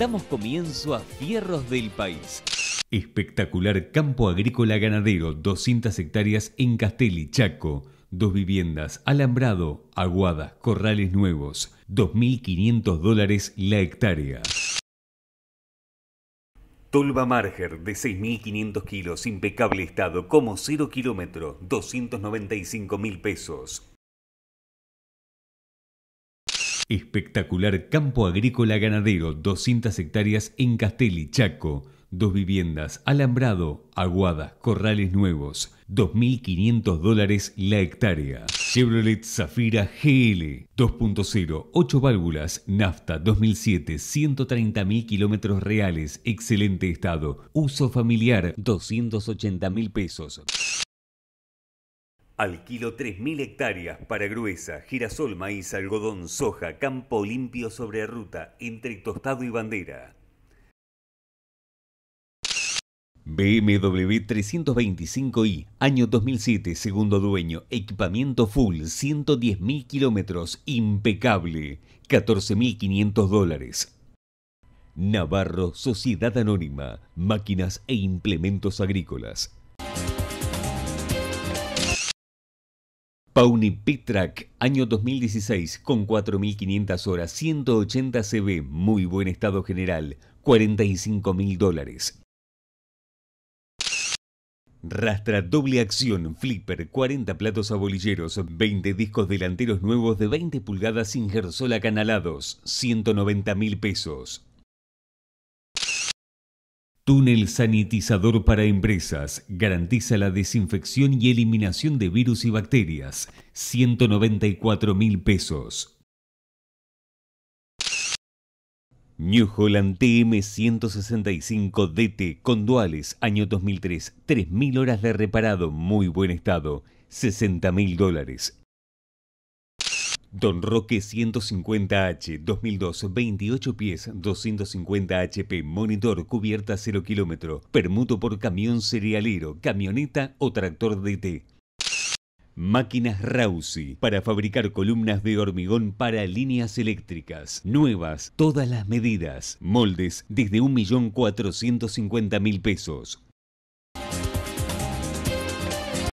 Damos comienzo a Fierros del País. Espectacular campo agrícola ganadero, 200 hectáreas en Castelli, Chaco. Dos viviendas, alambrado, aguadas, corrales nuevos. 2.500 dólares la hectárea. Tolva Marger de 6.500 kilos, impecable estado, como 0 kilómetro, 295.000 mil pesos. Espectacular campo agrícola ganadero, 200 hectáreas en Castelli, Chaco. Dos viviendas, alambrado, aguadas, corrales nuevos. 2.500 dólares la hectárea. Chevrolet Zafira GL 2.0, 8 válvulas, nafta 2007, 130.000 kilómetros reales, excelente estado, uso familiar, 280.000 pesos. Alquilo 3.000 hectáreas para gruesa, girasol, maíz, algodón, soja, campo limpio sobre ruta, entre Tostado y Bandera. BMW 325i, año 2007, segundo dueño, equipamiento full, 110.000 kilómetros, impecable, 14.500 dólares. Navarro, Sociedad Anónima, Máquinas e Implementos Agrícolas. Pawnee Pitrack, año 2016, con 4.500 horas, 180 CB, muy buen estado general, 45.000 dólares. Rastra doble acción, flipper, 40 platos a bolilleros, 20 discos delanteros nuevos de 20 pulgadas sin gersola canalados, 190.000 pesos. Túnel sanitizador para empresas. Garantiza la desinfección y eliminación de virus y bacterias. 194 mil pesos. New Holland TM165DT con duales, año 2003. 3.000 horas de reparado, muy buen estado. 60 mil dólares. Don Roque 150H 2002, 28 pies, 250 HP, monitor, cubierta 0 kilómetro, permuto por camión cerealero, camioneta o tractor de té. Máquinas Rausi para fabricar columnas de hormigón para líneas eléctricas. Nuevas, todas las medidas. Moldes desde 1.450.000 pesos.